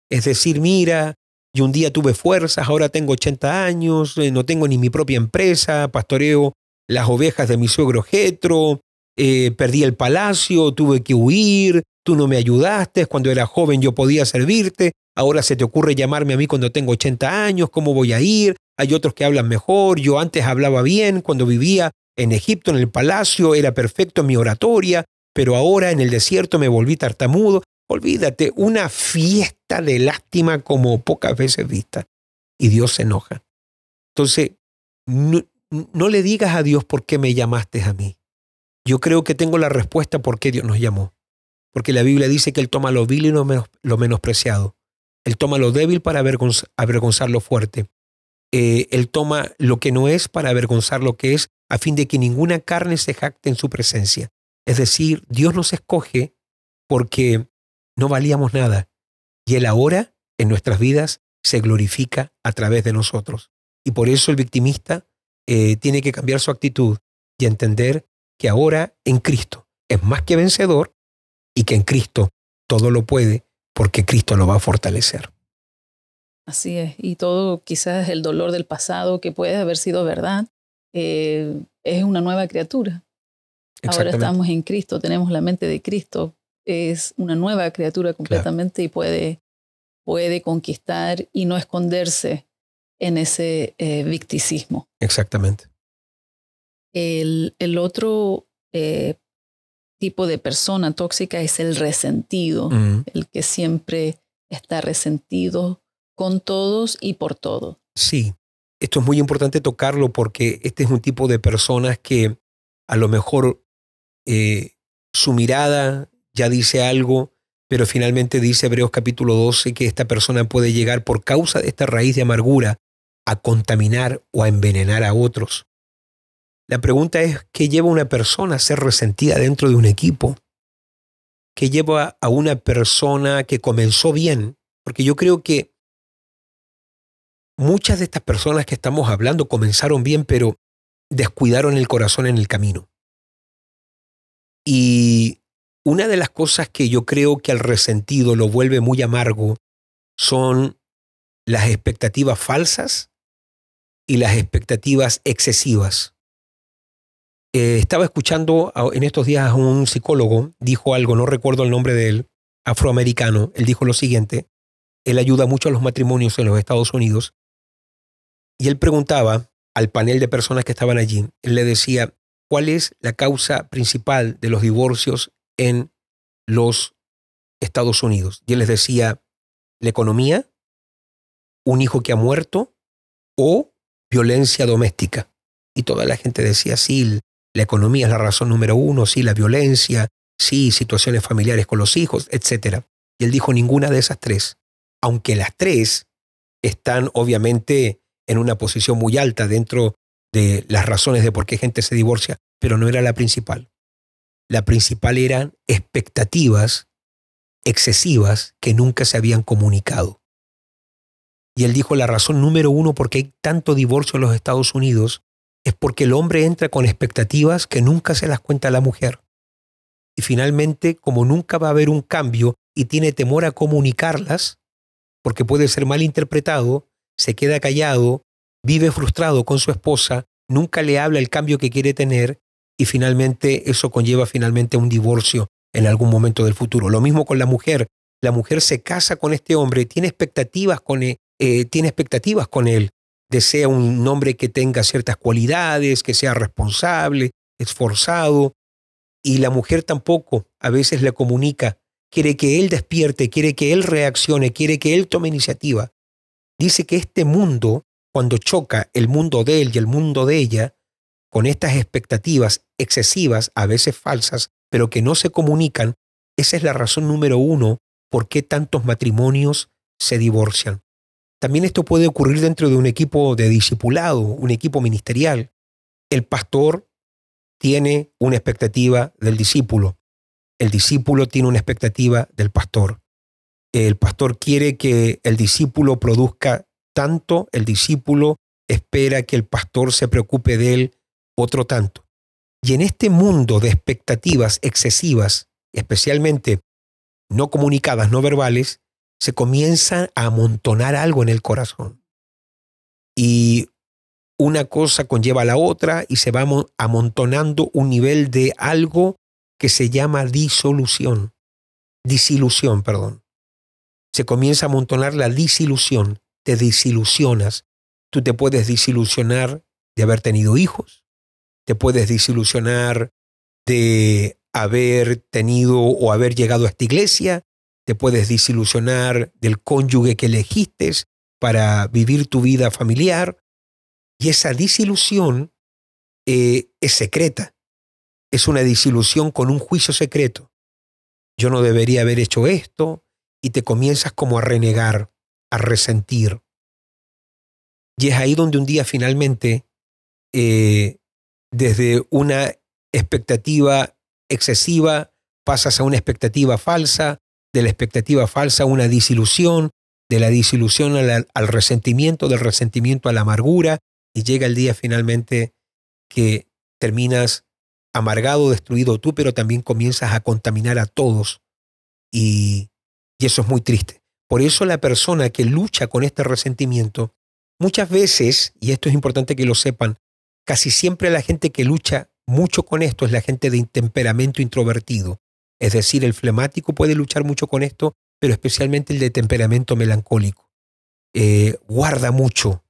Es decir, mira, yo un día tuve fuerzas, ahora tengo 80 años, eh, no tengo ni mi propia empresa, pastoreo las ovejas de mi suegro Jetro eh, perdí el palacio, tuve que huir, tú no me ayudaste, cuando era joven yo podía servirte ahora se te ocurre llamarme a mí cuando tengo 80 años, ¿cómo voy a ir? Hay otros que hablan mejor, yo antes hablaba bien, cuando vivía en Egipto, en el palacio, era perfecto mi oratoria, pero ahora en el desierto me volví tartamudo. Olvídate, una fiesta de lástima como pocas veces vista. Y Dios se enoja. Entonces, no, le digas a Dios por qué me llamaste a mí. Yo creo que tengo la respuesta por qué Dios nos llamó. Porque la Biblia dice que Él toma lo vil y lo menospreciado él toma lo débil para avergonzar lo fuerte. Eh, él toma lo que no es para avergonzar lo que es, a fin de que ninguna carne se jacte en su presencia. Es decir, Dios nos escoge porque no valíamos nada. Y Él ahora, en nuestras vidas, se glorifica a través de nosotros. Y por eso el victimista eh, tiene que cambiar su actitud y entender que ahora en Cristo es más que vencedor y que en Cristo todo lo puede porque Cristo lo va a fortalecer. Así es, y todo quizás el dolor del pasado que puede haber sido verdad, eh, es una nueva criatura. Ahora estamos en Cristo, tenemos la mente de Cristo, es una nueva criatura completamente y puede, puede conquistar y no esconderse en ese eh, victicismo. Exactamente. El, el otro eh, tipo de persona tóxica es el resentido, el que siempre está resentido con todos y por todo. Sí, esto es muy importante tocarlo porque este es un tipo de personas que a lo mejor eh, su mirada ya dice algo, pero finalmente dice Hebreos capítulo 12 que esta persona puede llegar por causa de esta raíz de amargura a contaminar o a envenenar a otros. La pregunta es, ¿qué lleva una persona a ser resentida dentro de un equipo? ¿Qué lleva a una persona que comenzó bien? Porque yo creo que muchas de estas personas que estamos hablando comenzaron bien, pero descuidaron el corazón en el camino. Y una de las cosas que yo creo que al resentido lo vuelve muy amargo son las expectativas falsas y las expectativas excesivas. Eh, estaba escuchando en estos días a un psicólogo, dijo algo, no recuerdo el nombre de él, afroamericano, él dijo lo siguiente, él ayuda mucho a los matrimonios en los Estados Unidos, y él preguntaba al panel de personas que estaban allí, él le decía, ¿cuál es la causa principal de los divorcios en los Estados Unidos? Y él les decía, la economía, un hijo que ha muerto o violencia doméstica. Y toda la gente decía, sí, la economía es la razón número uno, sí, la violencia, sí, situaciones familiares con los hijos, etc. Y él dijo ninguna de esas tres, aunque las tres están obviamente en una posición muy alta dentro de las razones de por qué gente se divorcia, pero no era la principal. La principal eran expectativas excesivas que nunca se habían comunicado. Y él dijo la razón número uno porque hay tanto divorcio en los Estados Unidos es porque el hombre entra con expectativas que nunca se las cuenta la mujer. Y finalmente, como nunca va a haber un cambio y tiene temor a comunicarlas, porque puede ser mal interpretado, se queda callado, vive frustrado con su esposa, nunca le habla el cambio que quiere tener y finalmente eso conlleva finalmente un divorcio en algún momento del futuro. Lo mismo con la mujer. La mujer se casa con este hombre, tiene expectativas con e, eh, tiene expectativas con él, desea un hombre que tenga ciertas cualidades, que sea responsable, esforzado, y la mujer tampoco a veces le comunica, quiere que él despierte, quiere que él reaccione, quiere que él tome iniciativa. Dice que este mundo, cuando choca el mundo de él y el mundo de ella, con estas expectativas excesivas, a veces falsas, pero que no se comunican, esa es la razón número uno por qué tantos matrimonios se divorcian. También esto puede ocurrir dentro de un equipo de discipulado, un equipo ministerial. El pastor tiene una expectativa del discípulo. El discípulo tiene una expectativa del pastor. El pastor quiere que el discípulo produzca tanto, el discípulo espera que el pastor se preocupe de él otro tanto. Y en este mundo de expectativas excesivas, especialmente no comunicadas, no verbales, se comienza a amontonar algo en el corazón. Y una cosa conlleva a la otra y se va amontonando un nivel de algo que se llama disolución. Disilusión, perdón. Se comienza a amontonar la disilusión. Te desilusionas. Tú te puedes disilusionar de haber tenido hijos. Te puedes desilusionar de haber tenido o haber llegado a esta iglesia te puedes desilusionar del cónyuge que elegiste para vivir tu vida familiar. Y esa desilusión eh, es secreta. Es una desilusión con un juicio secreto. Yo no debería haber hecho esto y te comienzas como a renegar, a resentir. Y es ahí donde un día finalmente, eh, desde una expectativa excesiva, pasas a una expectativa falsa, de la expectativa falsa a una disilusión, de la disilusión al, resentimiento, del resentimiento a la amargura, y llega el día finalmente que terminas amargado, destruido tú, pero también comienzas a contaminar a todos. Y, y eso es muy triste. Por eso la persona que lucha con este resentimiento, muchas veces, y esto es importante que lo sepan, casi siempre la gente que lucha mucho con esto es la gente de temperamento introvertido, es decir, el flemático puede luchar mucho con esto, pero especialmente el de temperamento melancólico. Eh, guarda mucho,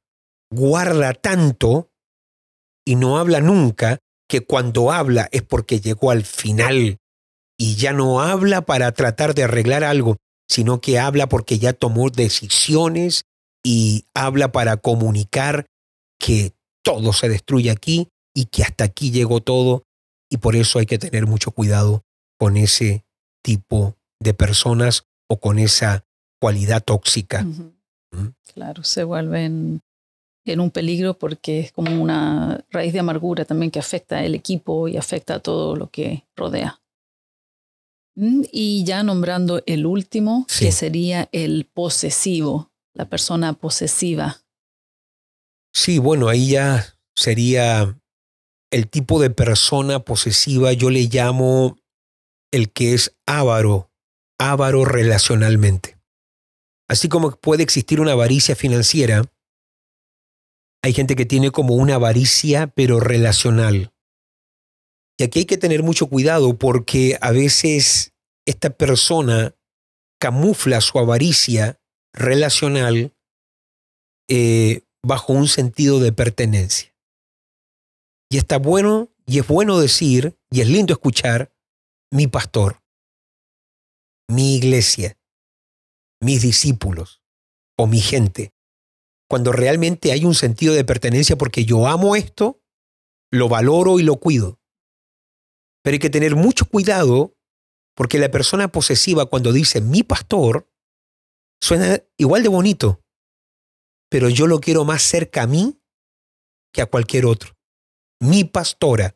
guarda tanto y no habla nunca, que cuando habla es porque llegó al final y ya no habla para tratar de arreglar algo, sino que habla porque ya tomó decisiones y habla para comunicar que todo se destruye aquí y que hasta aquí llegó todo y por eso hay que tener mucho cuidado con ese tipo de personas o con esa cualidad tóxica. ¿Mm? Claro, se vuelven en un peligro porque es como una raíz de amargura también que afecta al equipo y afecta a todo lo que rodea. Mm, y ya nombrando el último, que sería el posesivo, la persona posesiva. Sí, bueno, ahí ya sería el tipo de persona posesiva, yo le llamo el que es avaro, avaro relacionalmente. Así como puede existir una avaricia financiera, hay gente que tiene como una avaricia pero relacional. Y aquí hay que tener mucho cuidado porque a veces esta persona camufla su avaricia relacional eh, bajo un sentido de pertenencia. Y está bueno, y es bueno decir, y es lindo escuchar, mi pastor, mi iglesia, mis discípulos o mi gente. Cuando realmente hay un sentido de pertenencia porque yo amo esto, lo valoro y lo cuido. Pero hay que tener mucho cuidado porque la persona posesiva cuando dice mi pastor, suena igual de bonito, pero yo lo quiero más cerca a mí que a cualquier otro. Mi pastora.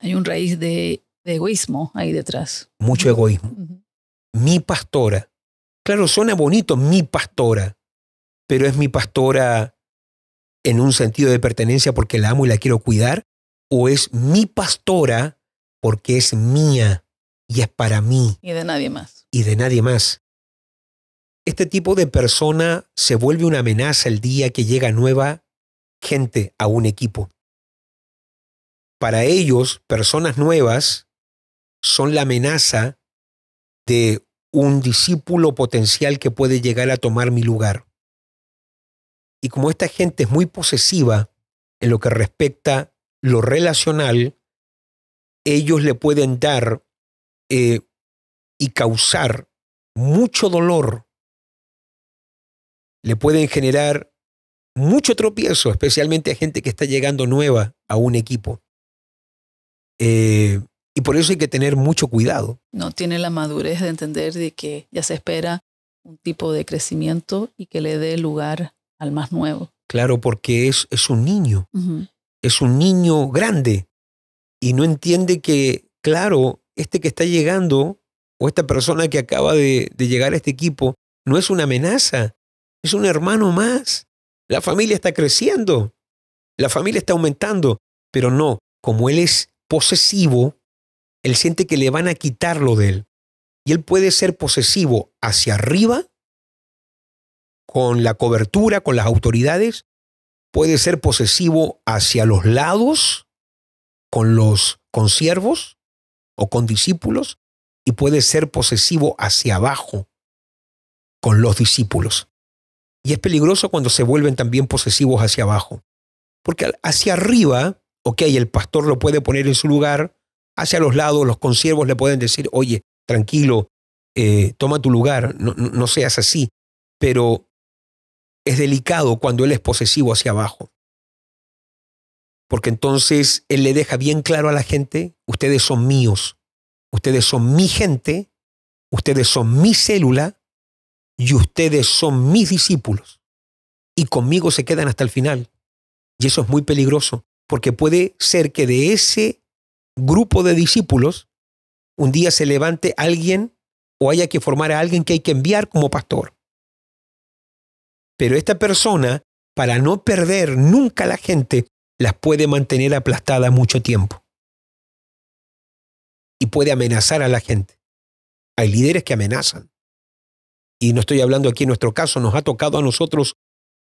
Hay un raíz de egoísmo ahí detrás. Mucho egoísmo. Mi pastora. Claro, suena bonito, mi pastora, pero es mi pastora en un sentido de pertenencia porque la amo y la quiero cuidar, o es mi pastora porque es mía y es para mí. Y de nadie más. Y de nadie más. Este tipo de persona se vuelve una amenaza el día que llega nueva gente a un equipo. Para ellos, personas nuevas, son la amenaza de un discípulo potencial que puede llegar a tomar mi lugar. Y como esta gente es muy posesiva en lo que respecta lo relacional, ellos le pueden dar eh, y causar mucho dolor. Le pueden generar mucho tropiezo, especialmente a gente que está llegando nueva a un equipo. Eh, y por eso hay que tener mucho cuidado. No tiene la madurez de entender de que ya se espera un tipo de crecimiento y que le dé lugar al más nuevo. Claro, porque es, un niño, es un niño grande y no entiende que, claro, este que está llegando o esta persona que acaba de llegar a este equipo no es una amenaza, es un hermano más. La familia está creciendo, la familia está aumentando, pero no, como él es posesivo, él siente que le van a quitar lo de él. Y él puede ser posesivo hacia arriba, con la cobertura, con las autoridades. Puede ser posesivo hacia los lados, con los conciervos o con discípulos. Y puede ser posesivo hacia abajo, con los discípulos. Y es peligroso cuando se vuelven también posesivos hacia abajo. Porque hacia arriba, ok, el pastor lo puede poner en su lugar, hacia los lados, los consiervos le pueden decir, oye, tranquilo, eh, toma tu lugar, no, no seas así, pero es delicado cuando él es posesivo hacia abajo. Porque entonces él le deja bien claro a la gente, ustedes son míos, ustedes son mi gente, ustedes son mi célula y ustedes son mis discípulos. Y conmigo se quedan hasta el final. Y eso es muy peligroso, porque puede ser que de ese grupo de discípulos, un día se levante alguien o haya que formar a alguien que hay que enviar como pastor. Pero esta persona, para no perder nunca la gente, las puede mantener aplastadas mucho tiempo. Y puede amenazar a la gente. Hay líderes que amenazan. Y no estoy hablando aquí en nuestro caso, nos ha tocado a nosotros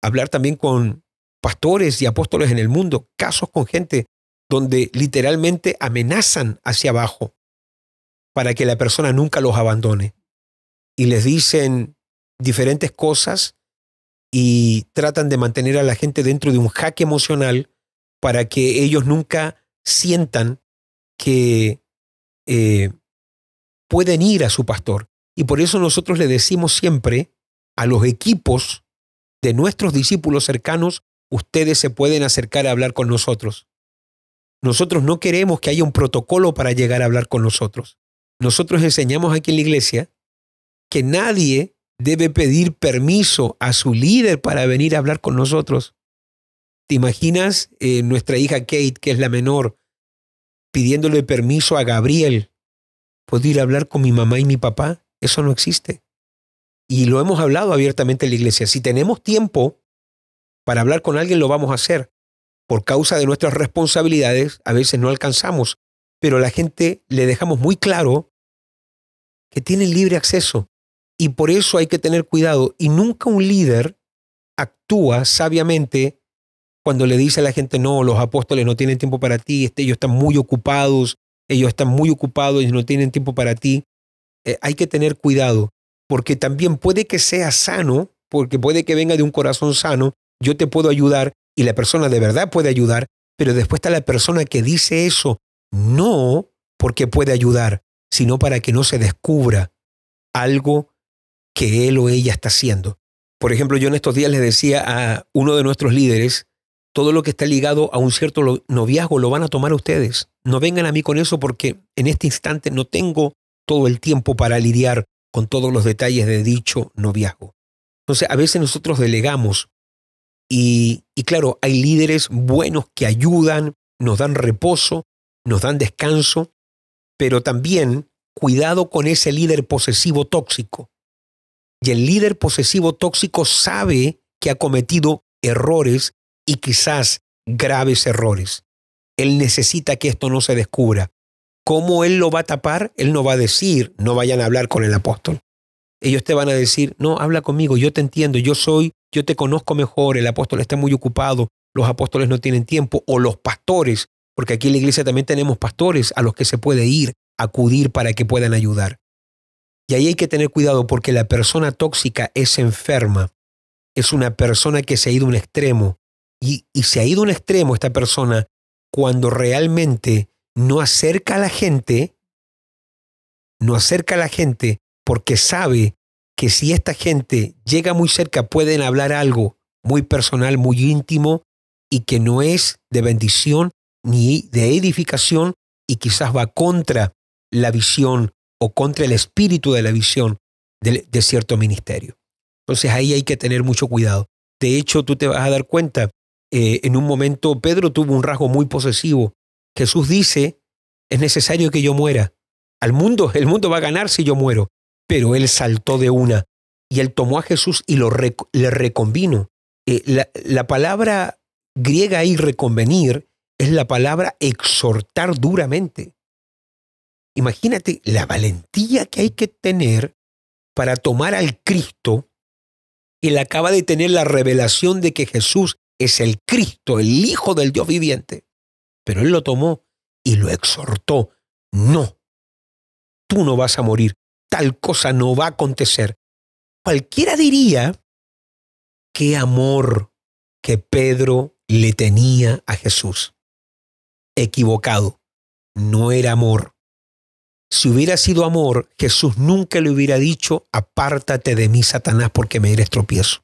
hablar también con pastores y apóstoles en el mundo, casos con gente donde literalmente amenazan hacia abajo para que la persona nunca los abandone. Y les dicen diferentes cosas y tratan de mantener a la gente dentro de un jaque emocional para que ellos nunca sientan que eh, pueden ir a su pastor. Y por eso nosotros le decimos siempre a los equipos de nuestros discípulos cercanos, ustedes se pueden acercar a hablar con nosotros. Nosotros no queremos que haya un protocolo para llegar a hablar con nosotros. Nosotros enseñamos aquí en la iglesia que nadie debe pedir permiso a su líder para venir a hablar con nosotros. ¿Te imaginas eh, nuestra hija Kate, que es la menor, pidiéndole permiso a Gabriel? ¿Puedo ir a hablar con mi mamá y mi papá? Eso no existe. Y lo hemos hablado abiertamente en la iglesia. Si tenemos tiempo para hablar con alguien, lo vamos a hacer por causa de nuestras responsabilidades, a veces no alcanzamos, pero a la gente le dejamos muy claro que tienen libre acceso y por eso hay que tener cuidado. Y nunca un líder actúa sabiamente cuando le dice a la gente, no, los apóstoles no tienen tiempo para ti, este, ellos están muy ocupados, ellos están muy ocupados, y no tienen tiempo para ti. Eh, hay que tener cuidado, porque también puede que sea sano, porque puede que venga de un corazón sano, yo te puedo ayudar, y la persona de verdad puede ayudar, pero después está la persona que dice eso no porque puede ayudar, sino para que no se descubra algo que él o ella está haciendo. Por ejemplo, yo en estos días les decía a uno de nuestros líderes, todo lo que está ligado a un cierto noviazgo lo van a tomar ustedes. No vengan a mí con eso porque en este instante no tengo todo el tiempo para lidiar con todos los detalles de dicho noviazgo. Entonces, a veces nosotros delegamos y, claro, hay líderes buenos que ayudan, nos dan reposo, nos dan descanso, pero también cuidado con ese líder posesivo tóxico. Y el líder posesivo tóxico sabe que ha cometido errores y quizás graves errores. Él necesita que esto no se descubra. ¿Cómo él lo va a tapar? Él no va a decir, no vayan a hablar con el apóstol ellos te van a decir, no, habla conmigo, yo te entiendo, yo soy, yo te conozco mejor, el apóstol está muy ocupado, los apóstoles no tienen tiempo, o los pastores, porque aquí en la iglesia también tenemos pastores a los que se puede ir, acudir para que puedan ayudar. Y ahí hay que tener cuidado porque la persona tóxica es enferma, es una persona que se ha ido a un extremo, y, y se ha ido a un extremo esta persona cuando realmente no acerca a la gente, no acerca a la gente porque sabe que si esta gente llega muy cerca pueden hablar algo muy personal, muy íntimo y que no es de bendición ni de edificación y quizás va contra la visión o contra el espíritu de la visión de, cierto ministerio. Entonces ahí hay que tener mucho cuidado. De hecho, tú te vas a dar cuenta, eh, en un momento Pedro tuvo un rasgo muy posesivo. Jesús dice, es necesario que yo muera. Al mundo, el mundo va a ganar si yo muero. Pero él saltó de una y él tomó a Jesús y lo le reconvino. Eh, la, la, palabra griega ahí reconvenir es la palabra exhortar duramente. Imagínate la valentía que hay que tener para tomar al Cristo. Él acaba de tener la revelación de que Jesús es el Cristo, el Hijo del Dios viviente. Pero él lo tomó y lo exhortó. No, tú no vas a morir tal cosa no va a acontecer. Cualquiera diría qué amor que Pedro le tenía a Jesús. Equivocado, no era amor. Si hubiera sido amor, Jesús nunca le hubiera dicho, apártate de mí, Satanás, porque me eres tropiezo.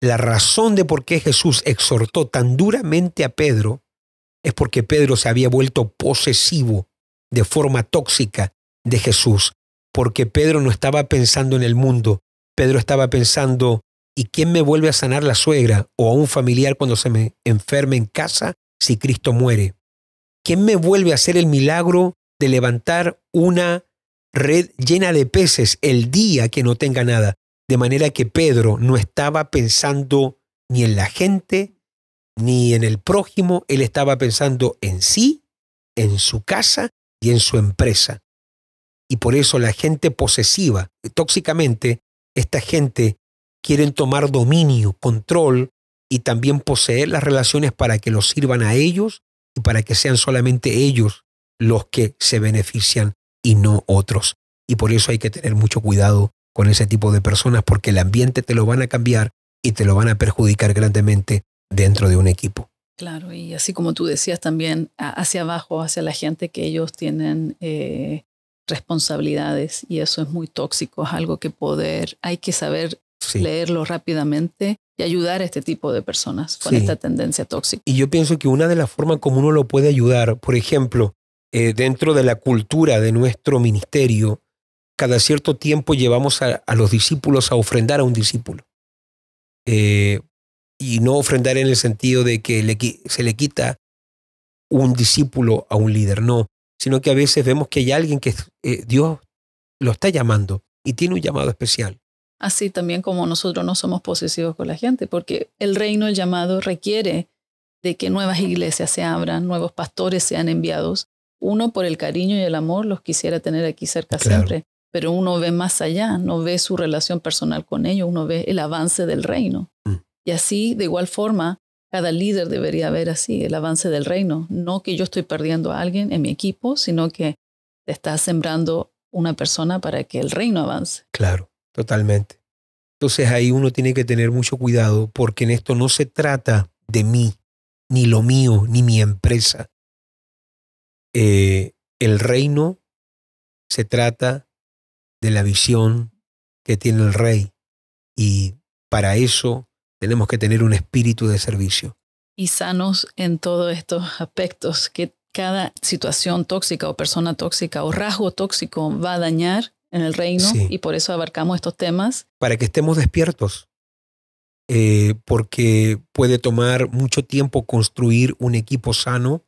La razón de por qué Jesús exhortó tan duramente a Pedro es porque Pedro se había vuelto posesivo de forma tóxica de Jesús porque Pedro no estaba pensando en el mundo, Pedro estaba pensando, ¿y quién me vuelve a sanar la suegra o a un familiar cuando se me enferme en casa si Cristo muere? ¿Quién me vuelve a hacer el milagro de levantar una red llena de peces el día que no tenga nada? De manera que Pedro no estaba pensando ni en la gente, ni en el prójimo, él estaba pensando en sí, en su casa y en su empresa. Y por eso la gente posesiva, tóxicamente, esta gente quieren tomar dominio, control y también poseer las relaciones para que los sirvan a ellos y para que sean solamente ellos los que se benefician y no otros. Y por eso hay que tener mucho cuidado con ese tipo de personas porque el ambiente te lo van a cambiar y te lo van a perjudicar grandemente dentro de un equipo. Claro, y así como tú decías también, hacia abajo, hacia la gente que ellos tienen eh, responsabilidades y eso es muy tóxico, es algo que poder, hay que saber leerlo rápidamente y ayudar a este tipo de personas con esta tendencia tóxica. Y yo pienso que una de las formas como uno lo puede ayudar, por ejemplo, eh, dentro de la cultura de nuestro ministerio, cada cierto tiempo llevamos a, los discípulos a ofrendar a un discípulo. Eh, y no ofrendar en el sentido de que se le quita un discípulo a un líder, no, sino que a veces vemos que hay alguien que eh, Dios lo está llamando y tiene un llamado especial. Así también como nosotros no somos posesivos con la gente, porque el reino, el llamado, requiere de que nuevas iglesias se abran, nuevos pastores sean enviados. Uno por el cariño y el amor los quisiera tener aquí cerca siempre, pero uno ve más allá, no ve su relación personal con ellos, uno ve el avance del reino. Mm. Y así, de igual forma, cada líder debería ver así el avance del reino, no que yo estoy perdiendo a alguien en mi equipo, sino que te está sembrando una persona para que el reino avance. Claro, totalmente. Entonces ahí uno tiene que tener mucho cuidado porque en esto no se trata de mí, ni lo mío, ni mi empresa. Eh, el reino se trata de la visión que tiene el rey y para eso tenemos que tener un espíritu de servicio. Y sanos en todos estos aspectos que cada situación tóxica o persona tóxica o rasgo tóxico va a dañar en el reino y por eso abarcamos estos temas. Para que estemos despiertos, eh, porque puede tomar mucho tiempo construir un equipo sano,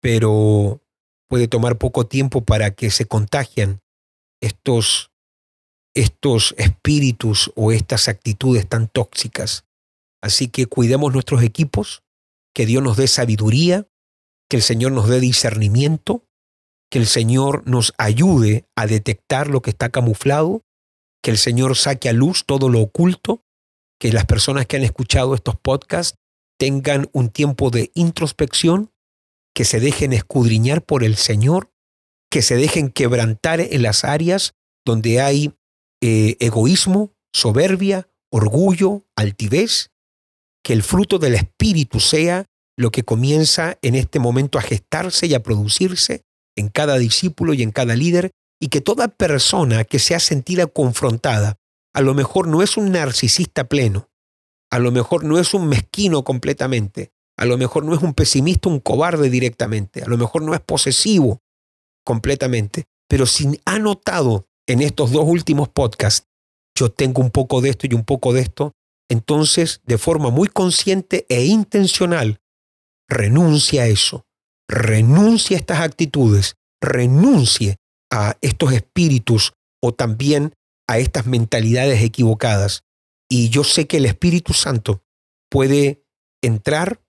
pero puede tomar poco tiempo para que se contagian estos, estos espíritus o estas actitudes tan tóxicas Así que cuidemos nuestros equipos, que Dios nos dé sabiduría, que el Señor nos dé discernimiento, que el Señor nos ayude a detectar lo que está camuflado, que el Señor saque a luz todo lo oculto, que las personas que han escuchado estos podcasts tengan un tiempo de introspección, que se dejen escudriñar por el Señor, que se dejen quebrantar en las áreas donde hay eh, egoísmo, soberbia, orgullo, altivez, que el fruto del Espíritu sea lo que comienza en este momento a gestarse y a producirse en cada discípulo y en cada líder, y que toda persona que se ha sentida confrontada, a lo mejor no es un narcisista pleno, a lo mejor no es un mezquino completamente, a lo mejor no es un pesimista, un cobarde directamente, a lo mejor no es posesivo completamente, pero si ha notado en estos dos últimos podcasts, yo tengo un poco de esto y un poco de esto, entonces de forma muy consciente e intencional, renuncia a eso, renuncia a estas actitudes, renuncie a estos espíritus o también a estas mentalidades equivocadas. Y yo sé que el Espíritu Santo puede entrar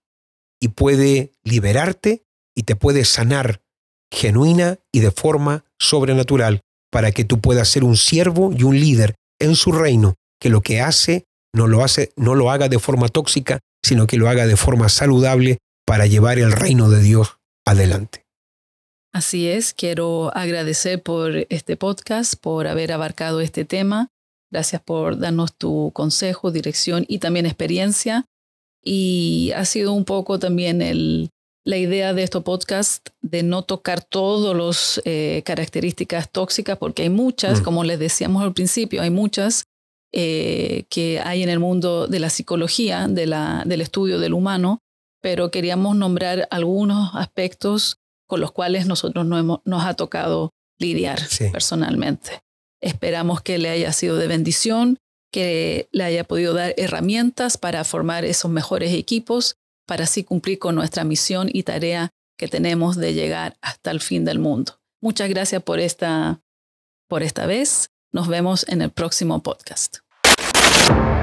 y puede liberarte y te puede sanar genuina y de forma sobrenatural para que tú puedas ser un siervo y un líder en su reino, que lo que hace no lo, hace, no lo haga de forma tóxica, sino que lo haga de forma saludable para llevar el reino de Dios adelante. Así es, quiero agradecer por este podcast, por haber abarcado este tema. Gracias por darnos tu consejo, dirección y también experiencia. Y ha sido un poco también el, la idea de este podcast de no tocar todas las eh, características tóxicas, porque hay muchas, mm. como les decíamos al principio, hay muchas eh, que hay en el mundo de la psicología, de la, del estudio del humano, pero queríamos nombrar algunos aspectos con los cuales nosotros no nos ha tocado lidiar personalmente. Esperamos que le haya sido de bendición, que le haya podido dar herramientas para formar esos mejores equipos, para así cumplir con nuestra misión y tarea que tenemos de llegar hasta el fin del mundo. Muchas gracias por esta, por esta vez. Nos vemos en el próximo podcast. you.